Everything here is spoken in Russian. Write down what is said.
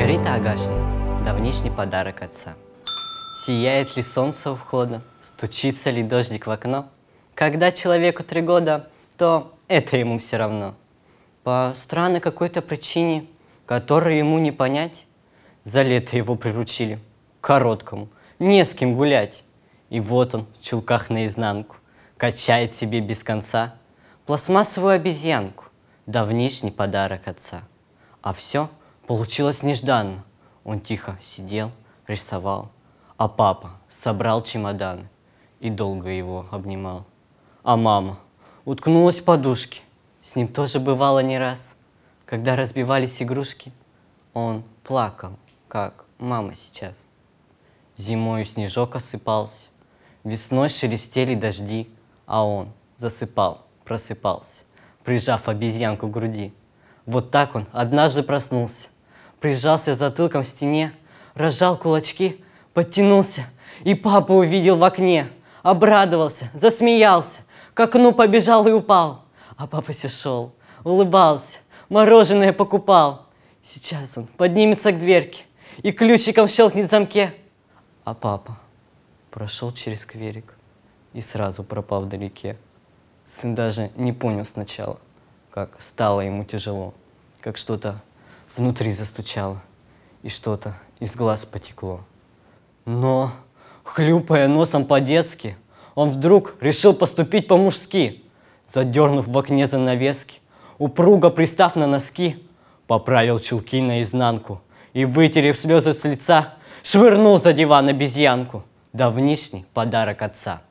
Маргарита Агашина. Давнишний подарок отца. Сияет ли солнце у входа? Стучится ли дождик в окно? Когда человеку три года, то это ему все равно. По странной какой-то причине, которую ему не понять, за лето его приручили. Короткому. Не с кем гулять. И вот он в чулках наизнанку. Качает себе без конца пластмассовую обезьянку. Давнишний подарок отца. А все — Получилось нежданно. Он тихо сидел, рисовал, а папа собрал чемодан и долго его обнимал. А мама уткнулась в подушки. С ним тоже бывало не раз. Когда разбивались игрушки, он плакал, как мама сейчас. Зимою снежок осыпался, весной шелестели дожди, а он засыпал, просыпался, прижав обезьянку к груди. Вот так он однажды проснулся, прижался затылком к стене, разжал кулачки, подтянулся, и папа увидел в окне. Обрадовался, засмеялся, к окну побежал и упал. А папа все шел, улыбался, мороженое покупал. Сейчас он поднимется к дверке и ключиком щелкнет в замке. А папа прошел через кверик и сразу пропал вдалеке. Сын даже не понял сначала, как стало ему тяжело, как что-то внутри застучало, и что-то из глаз потекло. Но, хлюпая носом по-детски, он вдруг решил поступить по-мужски. Задернув в окне занавески, упруго пристав на носки, поправил чулки наизнанку и, вытерев слезы с лица, швырнул за диван обезьянку. Давнишний подарок отца.